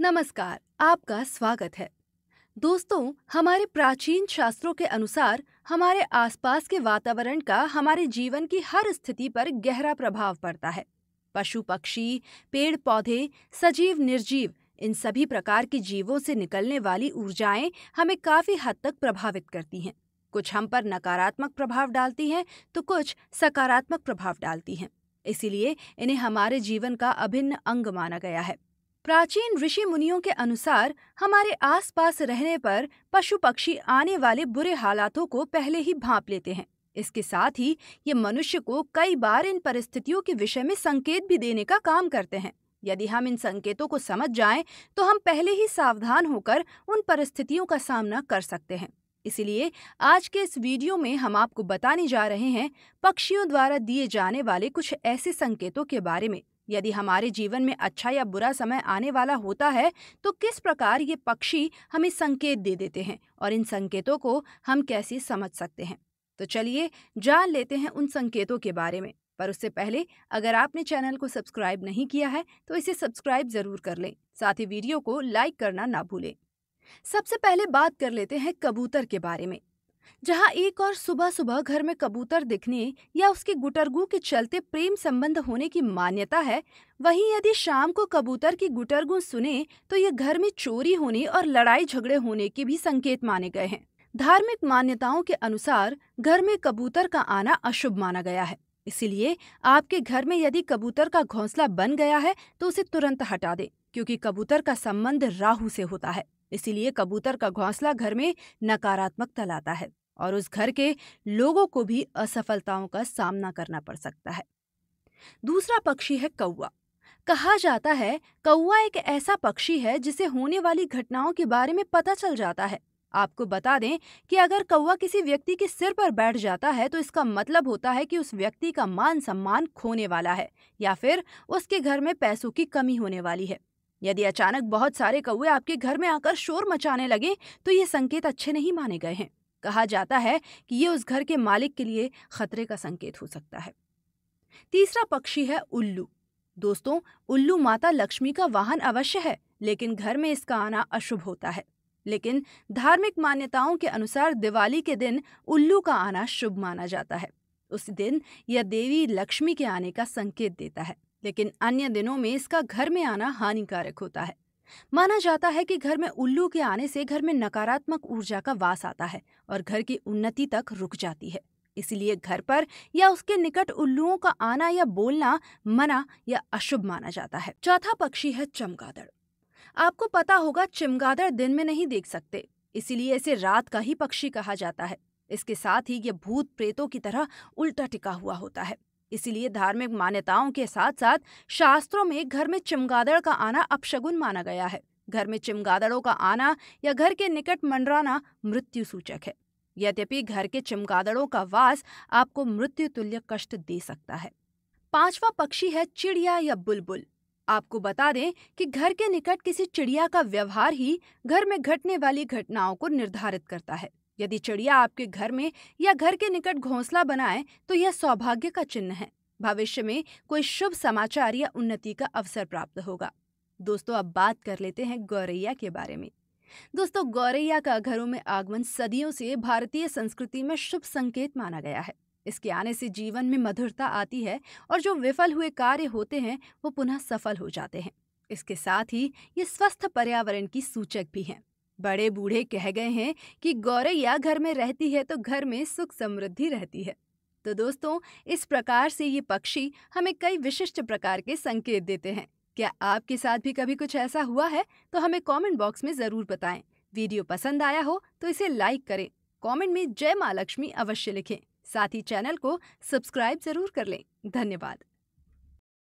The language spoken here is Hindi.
नमस्कार आपका स्वागत है दोस्तों हमारे प्राचीन शास्त्रों के अनुसार हमारे आसपास के वातावरण का हमारे जीवन की हर स्थिति पर गहरा प्रभाव पड़ता है पशु पक्षी पेड़ पौधे सजीव निर्जीव इन सभी प्रकार के जीवों से निकलने वाली ऊर्जाएं हमें काफी हद तक प्रभावित करती हैं कुछ हम पर नकारात्मक प्रभाव डालती हैं तो कुछ सकारात्मक प्रभाव डालती हैं इसीलिए इन्हें हमारे जीवन का अभिन्न अंग माना गया है प्राचीन ऋषि मुनियों के अनुसार हमारे आसपास रहने पर पशु पक्षी आने वाले बुरे हालातों को पहले ही भाप लेते हैं इसके साथ ही ये मनुष्य को कई बार इन परिस्थितियों के विषय में संकेत भी देने का काम करते हैं यदि हम इन संकेतों को समझ जाएं तो हम पहले ही सावधान होकर उन परिस्थितियों का सामना कर सकते हैं इसलिए आज के इस वीडियो में हम आपको बताने जा रहे हैं पक्षियों द्वारा दिए जाने वाले कुछ ऐसे संकेतों के बारे में यदि हमारे जीवन में अच्छा या बुरा समय आने वाला होता है तो किस प्रकार ये पक्षी हमें संकेत दे देते हैं और इन संकेतों को हम कैसे समझ सकते हैं तो चलिए जान लेते हैं उन संकेतों के बारे में पर उससे पहले अगर आपने चैनल को सब्सक्राइब नहीं किया है तो इसे सब्सक्राइब जरूर कर लें साथ ही वीडियो को लाइक करना ना भूलें सबसे पहले बात कर लेते हैं कबूतर के बारे में जहाँ एक और सुबह सुबह घर में कबूतर दिखने या उसके गुटरगू के चलते प्रेम संबंध होने की मान्यता है वहीं यदि शाम को कबूतर की गुटरगू सुने तो ये घर में चोरी होने और लड़ाई झगड़े होने के भी संकेत माने गए हैं धार्मिक मान्यताओं के अनुसार घर में कबूतर का आना अशुभ माना गया है इसीलिए आपके घर में यदि कबूतर का घोंसला बन गया है तो उसे तुरंत हटा दें क्योंकि कबूतर का संबंध राहु से होता है इसीलिए कबूतर का घोंसला घर में नकारात्मकता लाता है और उस घर के लोगों को भी असफलताओं का सामना करना पड़ सकता है दूसरा पक्षी है कौआ कहा जाता है कौआ एक ऐसा पक्षी है जिसे होने वाली घटनाओं के बारे में पता चल जाता है आपको बता दें कि अगर कौआ किसी व्यक्ति के सिर पर बैठ जाता है तो इसका मतलब होता है कि उस व्यक्ति का मान सम्मान खोने वाला है या फिर उसके घर में पैसों की कमी होने वाली है यदि अचानक बहुत सारे कौए आपके घर में आकर शोर मचाने लगे तो ये संकेत अच्छे नहीं माने गए हैं कहा जाता है कि ये उस घर के मालिक के लिए खतरे का संकेत हो सकता है तीसरा पक्षी है उल्लू दोस्तों उल्लू माता लक्ष्मी का वाहन अवश्य है लेकिन घर में इसका आना अशुभ होता है लेकिन धार्मिक मान्यताओं के अनुसार दिवाली के दिन उल्लू का आना शुभ माना जाता है उस दिन यह देवी लक्ष्मी के आने का संकेत देता है लेकिन अन्य दिनों में इसका घर में आना हानिकारक होता है माना जाता है कि घर में उल्लू के आने से घर में नकारात्मक ऊर्जा का वास आता है और घर की उन्नति तक रुक जाती है इसलिए घर पर या उसके निकट उल्लुओं का आना या बोलना मना या अशुभ माना जाता है चौथा पक्षी है चमगादड़ आपको पता होगा चमगादड़ दिन में नहीं देख सकते इसीलिए इसे रात का ही पक्षी कहा जाता है इसके साथ ही ये भूत प्रेतों की तरह उल्टा टिका हुआ होता है इसीलिए धार्मिक मान्यताओं के साथ साथ शास्त्रों में घर में चमगादड़ का आना अपशगुन माना गया है घर में चमगादड़ों का आना या घर के निकट मंडराना मृत्यु सूचक है यद्यपि घर के चमगादड़ों का वास आपको मृत्यु तुल्य कष्ट दे सकता है पांचवा पक्षी है चिड़िया या बुलबुल आपको बता दें कि घर के निकट किसी चिड़िया का व्यवहार ही घर में घटने वाली घटनाओं को निर्धारित करता है यदि चिड़िया आपके घर में या घर के निकट घोंसला बनाए तो यह सौभाग्य का चिन्ह है भविष्य में कोई शुभ समाचार या उन्नति का अवसर प्राप्त होगा दोस्तों अब बात कर लेते हैं गौरैया के बारे में दोस्तों गौरैया का घरों में आगमन सदियों से भारतीय संस्कृति में शुभ संकेत माना गया है इसके आने से जीवन में मधुरता आती है और जो विफल हुए कार्य होते हैं वो पुनः सफल हो जाते हैं इसके साथ ही ये स्वस्थ पर्यावरण की सूचक भी हैं बड़े बूढ़े कह गए हैं कि गौरैया घर में रहती है तो घर में सुख समृद्धि रहती है तो दोस्तों इस प्रकार से ये पक्षी हमें कई विशिष्ट प्रकार के संकेत देते हैं क्या आपके साथ भी कभी कुछ ऐसा हुआ है तो हमें कमेंट बॉक्स में ज़रूर बताएं वीडियो पसंद आया हो तो इसे लाइक करें कमेंट में जय माँ लक्ष्मी अवश्य लिखें साथ ही चैनल को सब्सक्राइब जरूर कर लें धन्यवाद